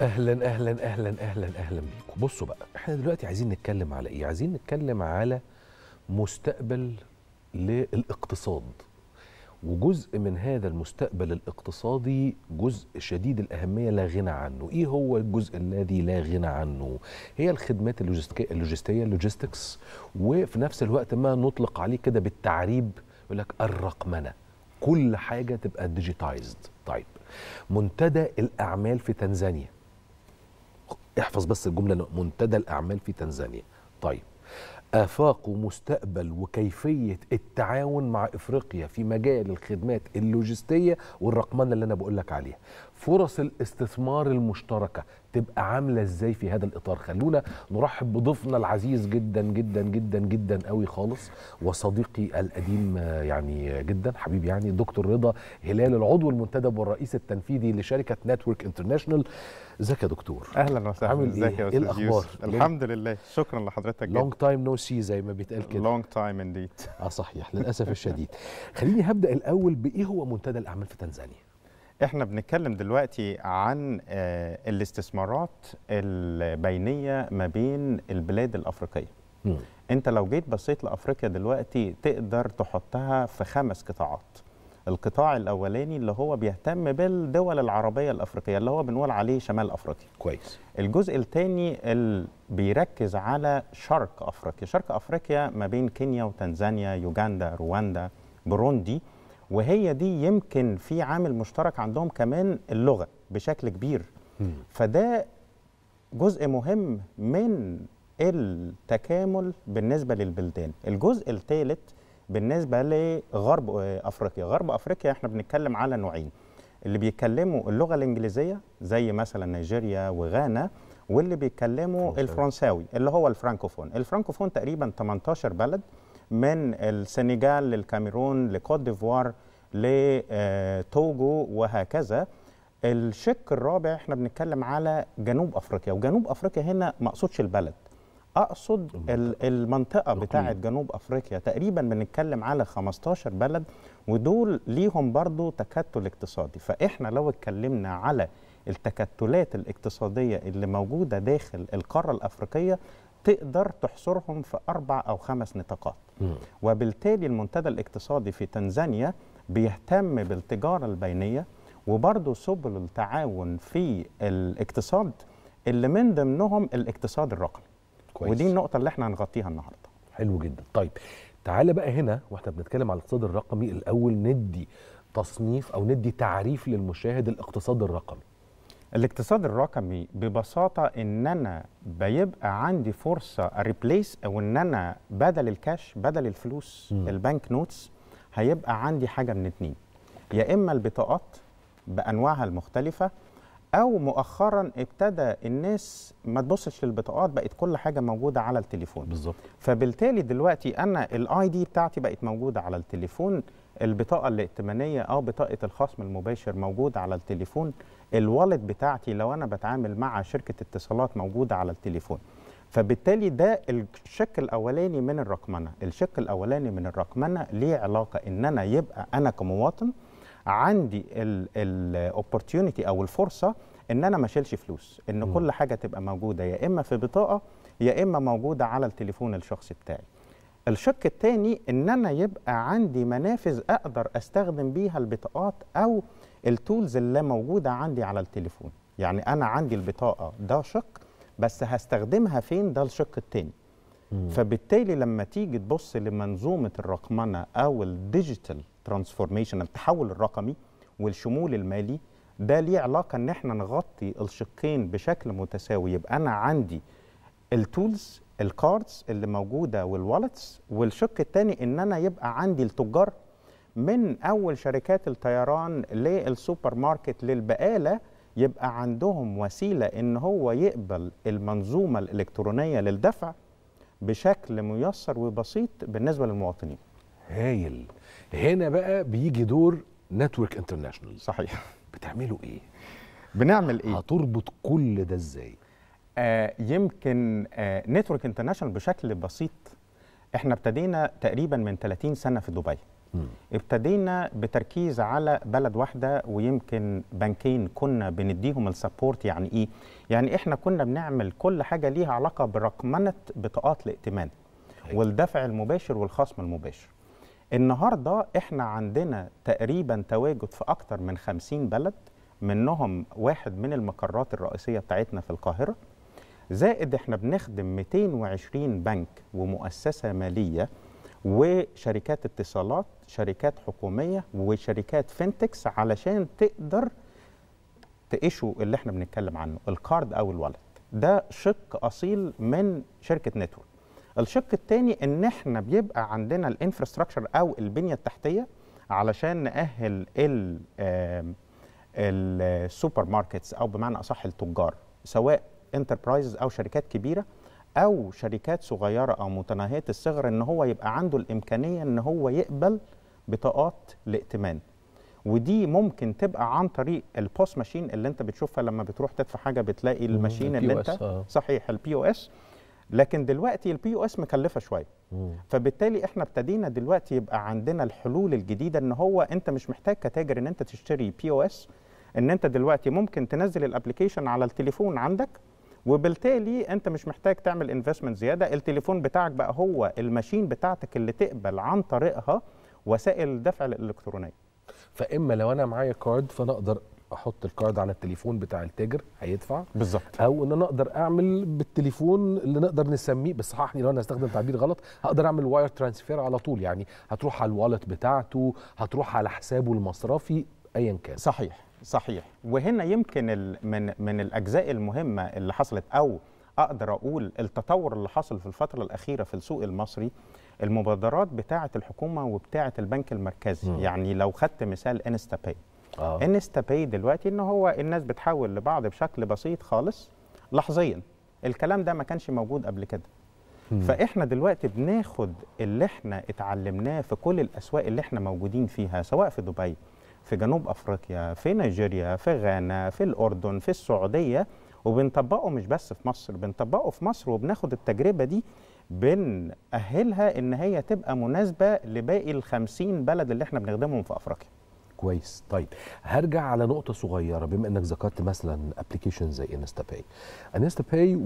اهلا اهلا اهلا اهلا اهلا بيكم بصوا بقى احنا دلوقتي عايزين نتكلم على ايه عايزين نتكلم على مستقبل للاقتصاد وجزء من هذا المستقبل الاقتصادي جزء شديد الأهمية لا غنى عنه إيه هو الجزء الذي لا غنى عنه هي الخدمات اللوجستية اللوجستية اللوجستكس وفي نفس الوقت ما نطلق عليه كده بالتعريب يقول لك الرقمنة كل حاجة تبقى ديجيتايزد طيب منتدى الأعمال في تنزانيا احفظ بس الجملة منتدى الأعمال في تنزانيا طيب آفاق ومستقبل وكيفية التعاون مع إفريقيا في مجال الخدمات اللوجستية والرقمنة اللي أنا بقول لك عليها فرص الاستثمار المشتركه تبقى عامله ازاي في هذا الاطار خلونا نرحب بضيفنا العزيز جدا جدا جدا جدا قوي خالص وصديقي القديم يعني جدا حبيبي يعني دكتور رضا هلال العضو المنتدب والرئيس التنفيذي لشركه نتورك انترناشونال ازيك يا دكتور اهلا وسهلا عامل ازيك يا إيه؟ إيه استاذ ايه الاخبار الحمد لله شكرا لحضرتك لونج تايم نو سي زي ما بيتقال كده لونج تايم انديد اه صحيح للاسف الشديد خليني هبدا الاول بايه هو منتدى الاعمال في تنزانيا احنا بنتكلم دلوقتي عن آه، الاستثمارات البينيه ما بين البلاد الافريقيه م. انت لو جيت بصيت لافريقيا دلوقتي تقدر تحطها في خمس قطاعات القطاع الاولاني اللي هو بيهتم بالدول العربيه الافريقيه اللي هو بنقول عليه شمال افريقيا كويس الجزء الثاني اللي بيركز على شرق افريقيا شرق افريقيا ما بين كينيا وتنزانيا يوغندا رواندا بروندي وهي دي يمكن في عامل مشترك عندهم كمان اللغه بشكل كبير فده جزء مهم من التكامل بالنسبه للبلدان الجزء الثالث بالنسبه لغرب آه، افريقيا غرب افريقيا احنا بنتكلم على نوعين اللي بيتكلموا اللغه الانجليزيه زي مثلا نيجيريا وغانا واللي بيتكلموا الفرنساوي اللي هو الفرانكوفون الفرانكوفون تقريبا 18 بلد من السنغال للكاميرون لكوت ديفوار لتوجو وهكذا الشق الرابع احنا بنتكلم على جنوب افريقيا وجنوب افريقيا هنا ما اقصدش البلد اقصد المنطقه بتاعه جنوب افريقيا تقريبا بنتكلم على 15 بلد ودول ليهم برضو تكتل اقتصادي فاحنا لو اتكلمنا على التكتلات الاقتصاديه اللي موجوده داخل القاره الافريقيه تقدر تحصرهم في أربع أو خمس نطاقات وبالتالي المنتدى الاقتصادي في تنزانيا بيهتم بالتجارة البينية وبرضه سبل التعاون في الاقتصاد اللي من ضمنهم الاقتصاد الرقمي كويس. ودي النقطة اللي احنا هنغطيها النهاردة حلو جدا طيب تعالى بقى هنا واحنا بنتكلم على الاقتصاد الرقمي الأول ندي تصنيف أو ندي تعريف للمشاهد الاقتصاد الرقمي الاقتصاد الرقمي ببساطه ان انا بيبقى عندي فرصه ريبليس او ان انا بدل الكاش بدل الفلوس م. البنك نوتس هيبقى عندي حاجه من اتنين يا اما البطاقات بانواعها المختلفه او مؤخرا ابتدى الناس ما تبصش للبطاقات بقت كل حاجه موجوده على التليفون بالظبط فبالتالي دلوقتي انا الاي دي بتاعتي بقت موجوده على التليفون البطاقه الائتمانيه او بطاقه الخصم المباشر موجوده على التليفون الوالد بتاعتي لو انا بتعامل مع شركه اتصالات موجوده على التليفون فبالتالي ده الشق الاولاني من الرقمنه الشق الاولاني من الرقمنه ليه علاقه ان انا يبقى انا كمواطن عندي الاوبورتيونيتي او الفرصه ان انا ما اشيلش فلوس ان م. كل حاجه تبقى موجوده يا اما في بطاقه يا اما موجوده على التليفون الشخصي بتاعي الشق الثاني ان انا يبقى عندي منافذ اقدر استخدم بيها البطاقات او التولز اللي موجوده عندي على التليفون يعني انا عندي البطاقه ده شق بس هستخدمها فين ده الشق الثاني فبالتالي لما تيجي تبص لمنظومه الرقمنه او الديجيتال ترانسفورميشن التحول الرقمي والشمول المالي ده ليه علاقه ان احنا نغطي الشقين بشكل متساوي يبقى انا عندي التولز الكاردز اللي موجوده والوالتس والشق الثاني ان انا يبقى عندي التجار من اول شركات الطيران للسوبر ماركت للبقاله يبقى عندهم وسيله ان هو يقبل المنظومه الالكترونيه للدفع بشكل ميسر وبسيط بالنسبه للمواطنين. هايل هنا بقى بيجي دور نتورك انترناشونال صحيح بتعملوا ايه بنعمل ايه هتربط كل ده ازاي آه يمكن آه نتورك انترناشونال بشكل بسيط احنا ابتدينا تقريبا من 30 سنه في دبي مم. ابتدينا بتركيز على بلد واحده ويمكن بنكين كنا بنديهم السبورت يعني ايه يعني احنا كنا بنعمل كل حاجه ليها علاقه برقمنه بطاقات الائتمان والدفع المباشر والخصم المباشر النهارده احنا عندنا تقريبا تواجد في اكتر من 50 بلد منهم واحد من المقرات الرئيسيه بتاعتنا في القاهره زائد احنا بنخدم 220 بنك ومؤسسه ماليه وشركات اتصالات شركات حكوميه وشركات فينتكس علشان تقدر تقشوا اللي احنا بنتكلم عنه الكارد او الولد ده شق اصيل من شركه نتورك الشق الثاني ان احنا بيبقى عندنا الانفراستراكشر او البنيه التحتيه علشان ناهل السوبر ماركتس او بمعنى اصح التجار سواء انتربرايزز او شركات كبيره او شركات صغيره او متناهيه الصغر ان هو يبقى عنده الامكانيه ان هو يقبل بطاقات الائتمان ودي ممكن تبقى عن طريق البوس ماشين اللي انت بتشوفها لما بتروح تدفع حاجه بتلاقي الماشين اللي انت آه. صحيح البي او اس لكن دلوقتي البي او اس مكلفه شويه فبالتالي احنا ابتدينا دلوقتي يبقى عندنا الحلول الجديده ان هو انت مش محتاج كتاجر ان انت تشتري بي او اس ان انت دلوقتي ممكن تنزل الابلكيشن على التليفون عندك وبالتالي انت مش محتاج تعمل انفستمنت زياده التليفون بتاعك بقى هو الماشين بتاعتك اللي تقبل عن طريقها وسائل الدفع الالكترونيه فاما لو انا معايا كارد فانا اقدر احط الكارد على التليفون بتاع التاجر هيدفع بالظبط او ان انا اقدر اعمل بالتليفون اللي نقدر نسميه بصححني يعني لو انا استخدم تعبير غلط هقدر اعمل واير ترانسفير على طول يعني هتروح على الوالت بتاعته هتروح على حسابه المصرفي ايا كان صحيح صحيح وهنا يمكن من من الاجزاء المهمه اللي حصلت او اقدر اقول التطور اللي حصل في الفتره الاخيره في السوق المصري المبادرات بتاعه الحكومه وبتاعه البنك المركزي م. يعني لو خدت مثال انستا باي آه. انستا باي دلوقتي ان هو الناس بتحول لبعض بشكل بسيط خالص لحظيا الكلام ده ما كانش موجود قبل كده مم. فاحنا دلوقتي بناخد اللي احنا اتعلمناه في كل الاسواق اللي احنا موجودين فيها سواء في دبي في جنوب افريقيا في نيجيريا في غانا في الاردن في السعوديه وبنطبقه مش بس في مصر بنطبقه في مصر وبناخد التجربه دي بنأهلها ان هي تبقى مناسبه لباقي الخمسين بلد اللي احنا بنخدمهم في افريقيا كويس طيب هرجع على نقطه صغيره بما انك ذكرت مثلا ابلكيشن زي انستا باي انستا باي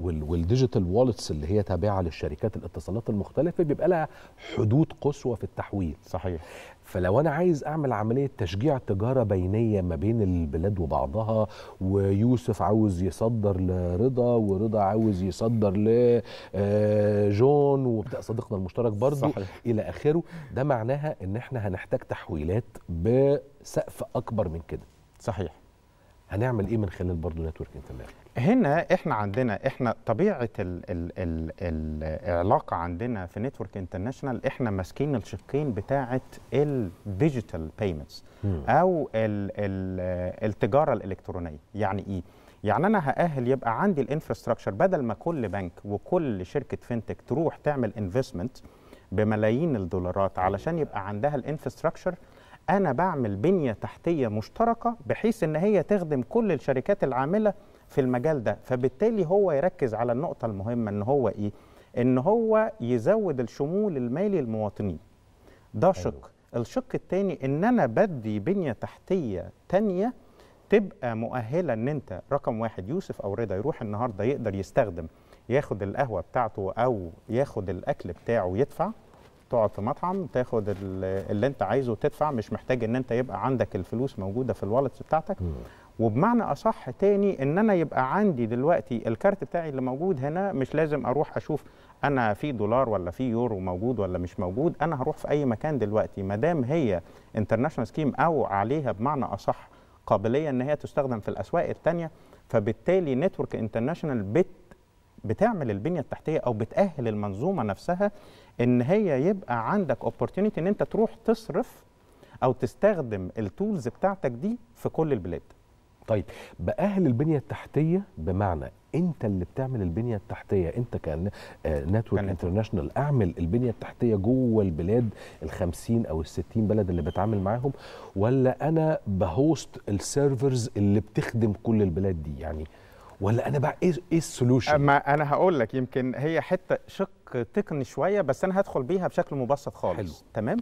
والديجيتال والتس اللي هي تابعه للشركات الاتصالات المختلفه بيبقى لها حدود قصوى في التحويل صحيح فلو انا عايز اعمل عمليه تشجيع تجاره بينيه ما بين البلاد وبعضها ويوسف عاوز يصدر لرضا ورضا عاوز يصدر لجون آه، وبتاع صديقنا المشترك برضو صحيح. الى اخره ده معناها ان احنا هنحتاج تحويلات بسقف اكبر من كده صحيح هنعمل ايه من خلال برضه نتورك انترناشونال هنا احنا عندنا احنا طبيعه الـ الـ الـ العلاقه عندنا في نتورك انترناشونال احنا ماسكين الشقين بتاعه الديجيتال بيمنتس او الـ الـ التجاره الالكترونيه يعني ايه يعني انا هاهل يبقى عندي الانفراستراكشر بدل ما كل بنك وكل شركه فينتك تروح تعمل انفستمنت بملايين الدولارات علشان يبقى عندها الانفراستراكشر انا بعمل بنيه تحتيه مشتركه بحيث ان هي تخدم كل الشركات العامله في المجال ده فبالتالي هو يركز على النقطه المهمه ان هو ايه ان هو يزود الشمول المالي للمواطنين ده شق الشق الثاني ان انا بدي بنيه تحتيه تانية تبقى مؤهله ان انت رقم واحد يوسف او رضا يروح النهارده يقدر يستخدم ياخد القهوه بتاعته او ياخد الاكل بتاعه ويدفع تقعد في مطعم تاخد اللي انت عايزه وتدفع مش محتاج ان انت يبقى عندك الفلوس موجوده في الوالتس بتاعتك مم. وبمعنى اصح تاني ان انا يبقى عندي دلوقتي الكارت بتاعي اللي موجود هنا مش لازم اروح اشوف انا في دولار ولا في يورو موجود ولا مش موجود انا هروح في اي مكان دلوقتي ما دام هي انترناشونال سكيم او عليها بمعنى اصح قابليه ان هي تستخدم في الاسواق الثانيه فبالتالي نتورك انترناشونال بت بتعمل البنيه التحتيه او بتاهل المنظومه نفسها ان هي يبقى عندك اوبورتيونيتي ان انت تروح تصرف او تستخدم التولز بتاعتك دي في كل البلاد طيب باهل البنيه التحتيه بمعنى انت اللي بتعمل البنيه التحتيه انت كان نتورك آه، انترناشونال اعمل البنيه التحتيه جوه البلاد ال50 او ال60 بلد اللي بتعامل معاهم ولا انا بهوست السيرفرز اللي بتخدم كل البلاد دي يعني ولا انا بقى ايه ايه السولوشن اما انا هقول لك يمكن هي حته شق تقني شويه بس انا هدخل بيها بشكل مبسط خالص حلو. تمام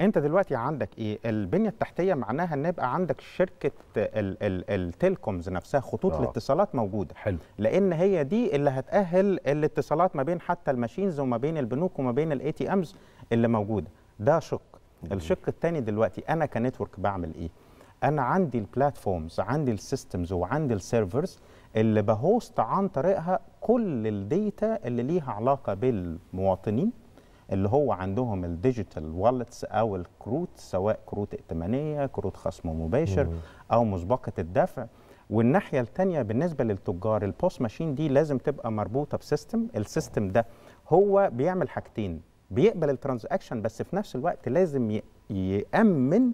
انت دلوقتي عندك ايه البنيه التحتيه معناها ان يبقى عندك شركه ال ال التلكومز نفسها خطوط آه. الاتصالات موجوده حلو. لان هي دي اللي هتاهل الاتصالات ما بين حتى الماشينز وما بين البنوك وما بين الاي تي امز اللي موجوده ده شق الشق الثاني دلوقتي انا كنتورك بعمل ايه انا عندي البلاتفورمز عندي السيستمز وعندي السيرفرز اللي بهوست عن طريقها كل الداتا اللي ليها علاقه بالمواطنين اللي هو عندهم الديجيتال والتس او الكروت سواء كروت ائتمانيه كروت خصم مباشر او مسبقه الدفع والناحيه الثانيه بالنسبه للتجار البوست ماشين دي لازم تبقى مربوطه بسيستم السيستم ده هو بيعمل حاجتين بيقبل الترانزاكشن بس في نفس الوقت لازم يامن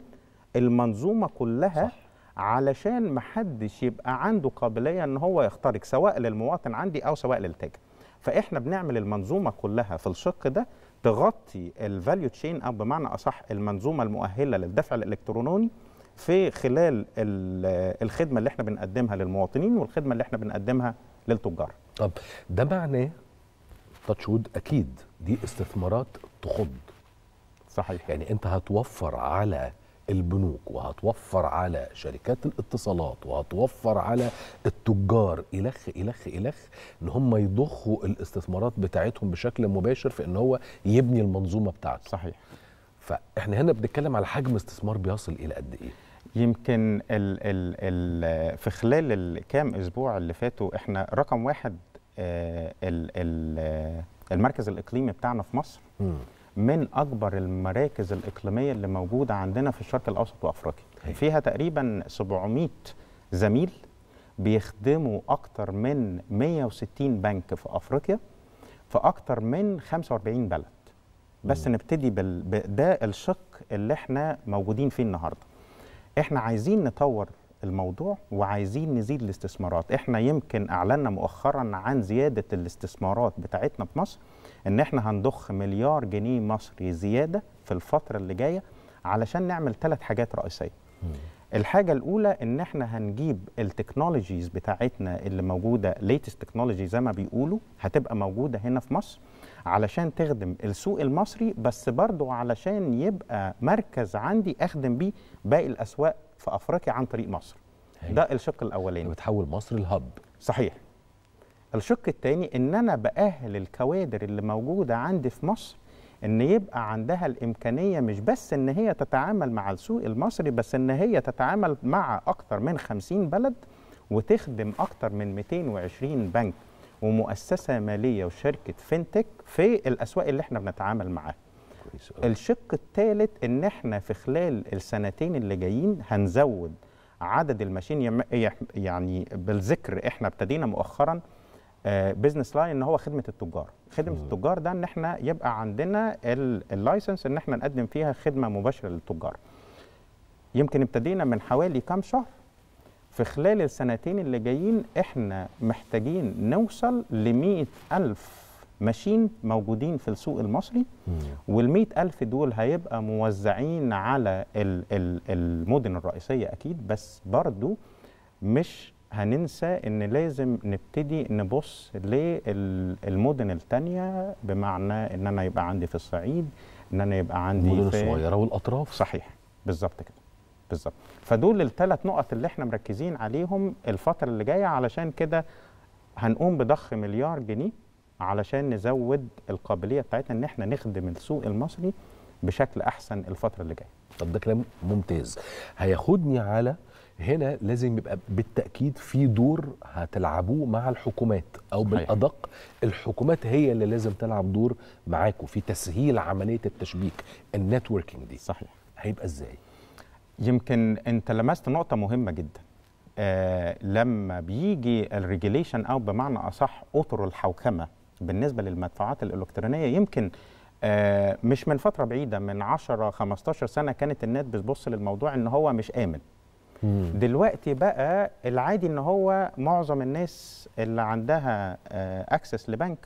المنظومه كلها صح. علشان محدش يبقى عنده قابليه ان هو يخترق سواء للمواطن عندي او سواء للتاجر فاحنا بنعمل المنظومه كلها في الشق ده تغطي الفاليو تشين او بمعنى اصح المنظومه المؤهله للدفع الالكتروني في خلال الخدمه اللي احنا بنقدمها للمواطنين والخدمه اللي احنا بنقدمها للتجار. طب ده معناه تشود اكيد دي استثمارات تخض. صحيح. يعني انت هتوفر على البنوك وهتوفر على شركات الاتصالات وهتوفر على التجار إلخ إلخ إلخ إن هم يضخوا الاستثمارات بتاعتهم بشكل مباشر في إن هو يبني المنظومة بتاعته صحيح فإحنا هنا بنتكلم على حجم استثمار بيصل إلى قد إيه؟ يمكن الـ الـ الـ في خلال الكام اسبوع اللي فاتوا احنا رقم واحد الـ آه، الـ آه، المركز الاقليمي بتاعنا في مصر م. من اكبر المراكز الاقليميه اللي موجوده عندنا في الشرق الاوسط وافريقيا أيوة. فيها تقريبا 700 زميل بيخدموا اكتر من 160 بنك في افريقيا في اكتر من 45 بلد بس م. نبتدي بال... ده الشق اللي احنا موجودين فيه النهارده احنا عايزين نطور الموضوع وعايزين نزيد الاستثمارات احنا يمكن اعلنا مؤخرا عن زياده الاستثمارات بتاعتنا في مصر ان احنا هنضخ مليار جنيه مصري زياده في الفتره اللي جايه علشان نعمل ثلاث حاجات رئيسيه مم. الحاجة الأولى إن إحنا هنجيب التكنولوجيز بتاعتنا اللي موجودة ليتست تكنولوجي زي ما بيقولوا هتبقى موجودة هنا في مصر علشان تخدم السوق المصري بس برضه علشان يبقى مركز عندي أخدم بيه باقي الأسواق في أفريقيا عن طريق مصر. هي. ده الشق الأولاني. بتحول مصر الهب صحيح. الشق الثاني ان انا باهل الكوادر اللي موجوده عندي في مصر ان يبقى عندها الامكانيه مش بس ان هي تتعامل مع السوق المصري بس ان هي تتعامل مع اكتر من 50 بلد وتخدم اكتر من 220 بنك ومؤسسه ماليه وشركه فينتك في الاسواق اللي احنا بنتعامل معاها الشق الثالث ان احنا في خلال السنتين اللي جايين هنزود عدد الماشين يعني بالذكر احنا ابتدينا مؤخرا بزنس آه، لاين ان هو خدمه التجار خدمه مم. التجار ده ان احنا يبقى عندنا اللايسنس ان احنا نقدم فيها خدمه مباشره للتجار يمكن ابتدينا من حوالي كام شهر في خلال السنتين اللي جايين احنا محتاجين نوصل ل ألف ماشين موجودين في السوق المصري وال ألف دول هيبقى موزعين على المدن الرئيسية أكيد بس برضو مش هننسى ان لازم نبتدي نبص للمدن التانية بمعنى ان انا يبقى عندي في الصعيد ان انا يبقى عندي المدن الصغيره والاطراف صحيح بالظبط كده بالظبط فدول الثلاث نقط اللي احنا مركزين عليهم الفتره اللي جايه علشان كده هنقوم بضخ مليار جنيه علشان نزود القابليه بتاعتنا ان احنا نخدم السوق المصري بشكل احسن الفتره اللي جايه طب ده كلام ممتاز هياخدني على هنا لازم يبقى بالتاكيد في دور هتلعبوه مع الحكومات او بالادق الحكومات هي اللي لازم تلعب دور معاكم في تسهيل عمليه التشبيك النتوركينج دي صحيح هيبقى ازاي يمكن انت لمست نقطه مهمه جدا آه لما بيجي الريجيليشن او بمعنى اصح اطر الحوكمه بالنسبه للمدفوعات الالكترونيه يمكن آه مش من فتره بعيده من 10 15 سنه كانت الناس بتبص للموضوع ان هو مش امن مم. دلوقتي بقى العادي ان هو معظم الناس اللي عندها اكسس آه، لبنك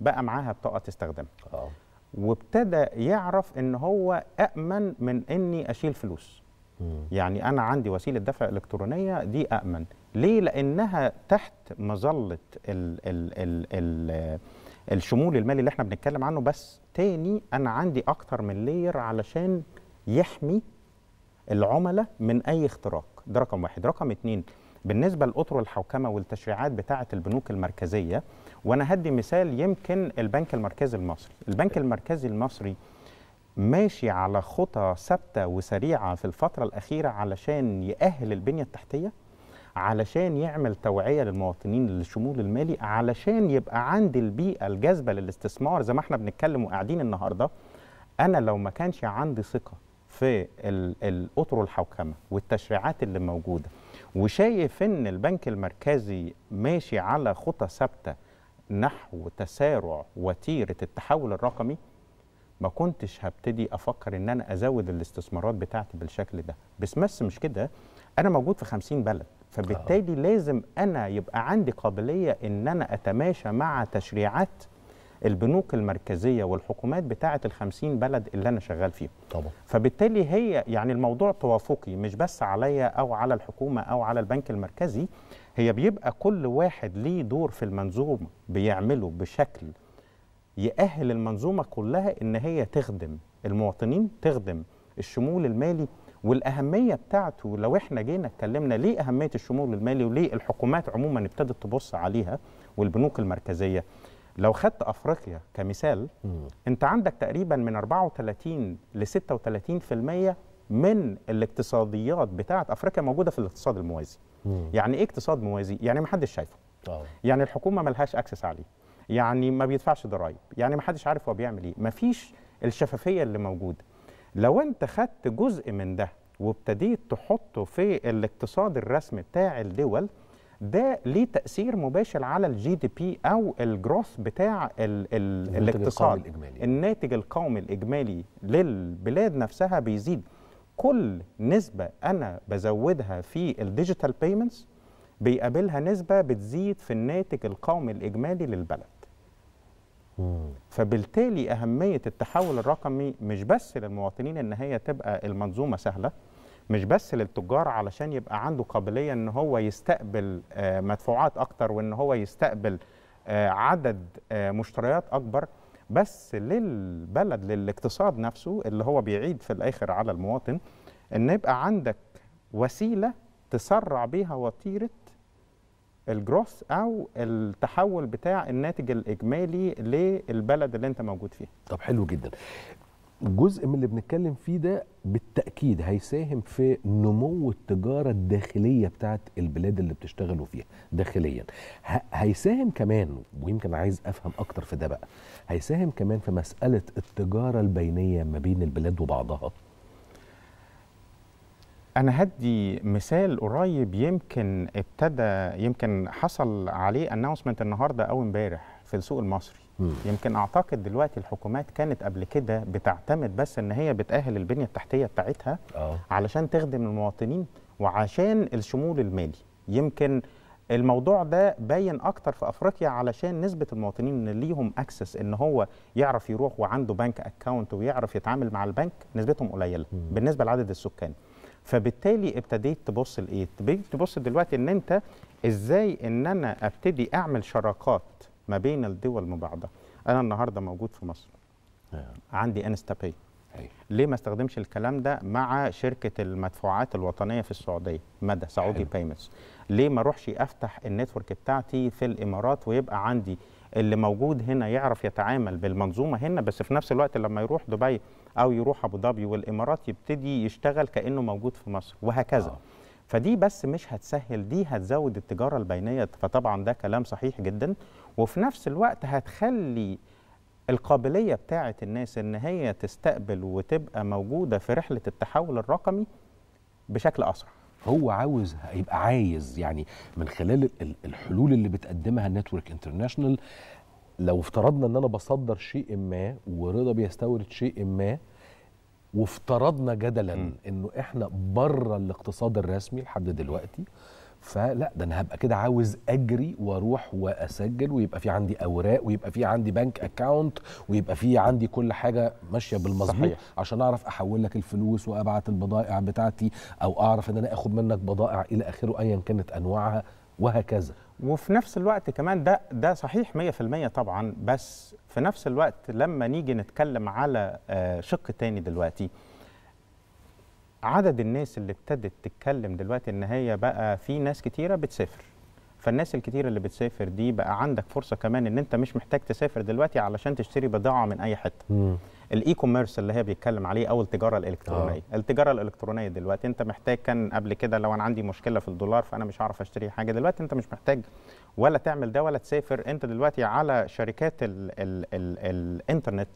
بقى معاها بطاقه تستخدمها اه وابتدى يعرف ان هو امن من اني اشيل فلوس مم. يعني انا عندي وسيله دفع الكترونيه دي امن ليه لانها تحت مظله ال ال ال ال الشمول المالي اللي احنا بنتكلم عنه بس تاني انا عندي اكتر من لير علشان يحمي العملاء من اي اختراق ده رقم واحد رقم اتنين بالنسبه لاطر الحوكمه والتشريعات بتاعه البنوك المركزيه وانا هدي مثال يمكن البنك المركزي المصري البنك المركزي المصري ماشي على خطى ثابته وسريعه في الفتره الاخيره علشان ياهل البنيه التحتيه علشان يعمل توعيه للمواطنين للشمول المالي علشان يبقى عندي البيئه الجاذبه للاستثمار زي ما احنا بنتكلم وقاعدين النهارده انا لو ما كانش عندي ثقه في الاطر الحوكمه والتشريعات اللي موجوده وشايف ان البنك المركزي ماشي على خطى ثابته نحو تسارع وتيره التحول الرقمي ما كنتش هبتدي افكر ان انا ازود الاستثمارات بتاعتي بالشكل ده بس بس مش كده انا موجود في 50 بلد فبالتالي آه. لازم انا يبقى عندي قابليه ان انا اتماشى مع تشريعات البنوك المركزيه والحكومات بتاعه ال50 بلد اللي انا شغال فيهم طبعا فبالتالي هي يعني الموضوع توافقي مش بس عليا او على الحكومه او على البنك المركزي هي بيبقى كل واحد ليه دور في المنظومه بيعمله بشكل يأهل المنظومه كلها ان هي تخدم المواطنين تخدم الشمول المالي والاهميه بتاعته لو احنا جينا اتكلمنا ليه اهميه الشمول المالي وليه الحكومات عموما ابتدت تبص عليها والبنوك المركزيه لو خدت افريقيا كمثال مم. انت عندك تقريبا من 34 ل 36% من الاقتصاديات بتاعه افريقيا موجوده في الاقتصاد الموازي مم. يعني ايه اقتصاد موازي يعني ما حدش شايفه أوه. يعني الحكومه ملهاش اكسس عليه يعني ما بيدفعش ضرائب يعني ما حدش عارف هو بيعمل ايه ما فيش الشفافيه اللي موجوده لو انت خدت جزء من ده وابتديت تحطه في الاقتصاد الرسمي بتاع الدول ده ليه تاثير مباشر على الجي دي بي او الجروث بتاع الـ الـ الاقتصاد القومي الإجمالي. الناتج القومي الاجمالي للبلاد نفسها بيزيد كل نسبه انا بزودها في الديجيتال بيمنتس بيقابلها نسبه بتزيد في الناتج القومي الاجمالي للبلد فبالتالي أهمية التحول الرقمي مش بس للمواطنين إن هي تبقى المنظومة سهلة مش بس للتجار علشان يبقى عنده قابليه ان هو يستقبل آه، مدفوعات اكتر وان هو يستقبل آه، عدد آه، مشتريات اكبر بس للبلد للاقتصاد نفسه اللي هو بيعيد في الاخر على المواطن ان يبقى عندك وسيله تسرع بيها وتيره الجروث او التحول بتاع الناتج الاجمالي للبلد اللي انت موجود فيها. طب حلو جدا. جزء من اللي بنتكلم فيه ده بالتاكيد هيساهم في نمو التجاره الداخليه بتاعت البلاد اللي بتشتغلوا فيها داخليا هيساهم كمان ويمكن عايز افهم اكتر في ده بقى هيساهم كمان في مساله التجاره البينيه ما بين البلاد وبعضها أنا هدي مثال قريب يمكن ابتدى يمكن حصل عليه اناونسمنت النهارده أو امبارح في السوق المصري مم. يمكن اعتقد دلوقتي الحكومات كانت قبل كده بتعتمد بس ان هي بتاهل البنيه التحتيه بتاعتها أوه. علشان تخدم المواطنين وعشان الشمول المالي يمكن الموضوع ده باين اكتر في افريقيا علشان نسبه المواطنين اللي ليهم اكسس ان هو يعرف يروح وعنده بنك اكاونت ويعرف يتعامل مع البنك نسبتهم قليله مم. بالنسبه لعدد السكان فبالتالي ابتديت تبص لايه تبص دلوقتي ان انت ازاي ان انا ابتدي اعمل شراكات ما بين الدول ببعضها انا النهارده موجود في مصر آه. عندي انستا باي ليه ما استخدمش الكلام ده مع شركه المدفوعات الوطنيه في السعوديه مدى سعودي بايمنتس ليه ما اروحش افتح النتورك بتاعتي في الامارات ويبقى عندي اللي موجود هنا يعرف يتعامل بالمنظومه هنا بس في نفس الوقت لما يروح دبي او يروح ابو ظبي والامارات يبتدي يشتغل كانه موجود في مصر وهكذا آه. فدي بس مش هتسهل دي هتزود التجاره البينيه فطبعا ده كلام صحيح جدا وفي نفس الوقت هتخلي القابلية بتاعة الناس إن هي تستقبل وتبقى موجودة في رحلة التحول الرقمي بشكل أسرع هو عاوز يبقى عايز يعني من خلال الحلول اللي بتقدمها النتورك انترناشونال لو افترضنا ان انا بصدر شيء ما ورضا بيستورد شيء ما وافترضنا جدلا انه احنا بره الاقتصاد الرسمي لحد دلوقتي فلا ده انا هبقى كده عاوز اجري واروح واسجل ويبقى في عندي اوراق ويبقى في عندي بنك اكاونت ويبقى في عندي كل حاجه ماشيه بالمظبوط عشان اعرف احول لك الفلوس وابعت البضائع بتاعتي او اعرف ان انا اخد منك بضائع الى اخره ايا كانت انواعها وهكذا وفي نفس الوقت كمان ده ده صحيح 100% طبعا بس في نفس الوقت لما نيجي نتكلم على آه، شق تاني دلوقتي عدد الناس اللي ابتدت تتكلم دلوقتي ان هي بقى في ناس كتيره بتسافر فالناس الكتيره اللي بتسافر دي بقى عندك فرصه كمان ان انت مش محتاج تسافر دلوقتي علشان تشتري بضاعه من اي حته الاي كوميرس اللي هي بيتكلم عليه او التجاره الالكترونيه آه. التجاره الالكترونيه دلوقتي انت محتاج كان قبل كده لو انا عندي مشكله في الدولار فانا مش هعرف اشتري حاجه دلوقتي انت مش محتاج ولا تعمل ده ولا تسافر انت دلوقتي على شركات ال ال ال الانترنت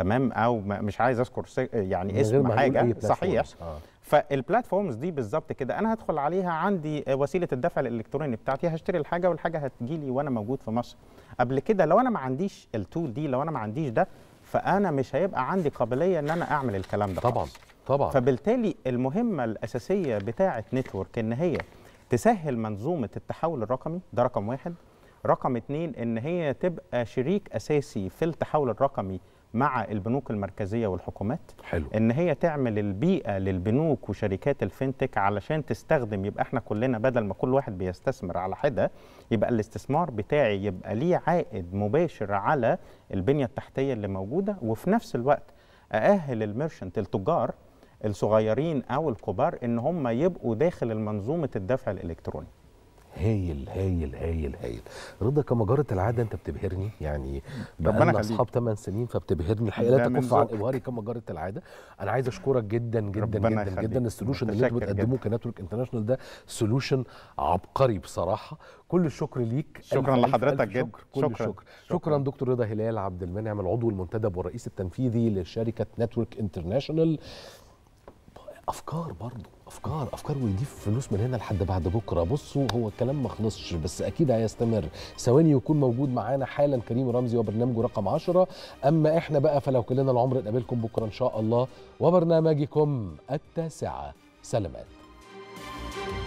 تمام او مش عايز اذكر يعني اسم حاجه صحيح آه. فالبلاتفورمز دي بالظبط كده انا هدخل عليها عندي وسيله الدفع الالكتروني بتاعتي هشتري الحاجه والحاجه هتجي لي وانا موجود في مصر قبل كده لو انا ما عنديش التول دي لو انا ما عنديش ده فانا مش هيبقى عندي قابليه ان انا اعمل الكلام ده طبعا خاص. طبعا فبالتالي المهمه الاساسيه بتاعه نتورك ان هي تسهل منظومه التحول الرقمي ده رقم واحد رقم اتنين ان هي تبقى شريك اساسي في التحول الرقمي مع البنوك المركزيه والحكومات حلو. ان هي تعمل البيئه للبنوك وشركات الفينتك علشان تستخدم يبقى احنا كلنا بدل ما كل واحد بيستثمر على حده يبقى الاستثمار بتاعي يبقى ليه عائد مباشر على البنيه التحتيه اللي موجوده وفي نفس الوقت ااهل الميرشنت التجار الصغيرين او الكبار ان هم يبقوا داخل منظومه الدفع الالكتروني هايل هايل هايل هايل رضا كمجرة العاده انت بتبهرني يعني بقالنا اصحاب 8 سنين فبتبهرني الحقيقه لا تكف عن إبهاري كمجرة العاده انا عايز اشكرك جدا جدا جدا خليك. جدا السولوشن اللي أنت بتقدمه كنتورك انترناشونال ده سولوشن عبقري بصراحه كل الشكر ليك شكرا ألف لحضرتك ألف جدا شكر. شكرا. شكرا. شكرا شكرا دكتور رضا هلال عبد المنعم العضو المنتدب والرئيس التنفيذي لشركه نتورك انترناشونال افكار برضه افكار افكار ويضيف فلوس من هنا لحد بعد بكره بصوا هو الكلام ما خلصش بس اكيد هيستمر ثواني يكون موجود معانا حالا كريم رمزي وبرنامجه رقم 10 اما احنا بقى فلو كلنا العمر نقابلكم بكره ان شاء الله وبرنامجكم التاسعه سلامات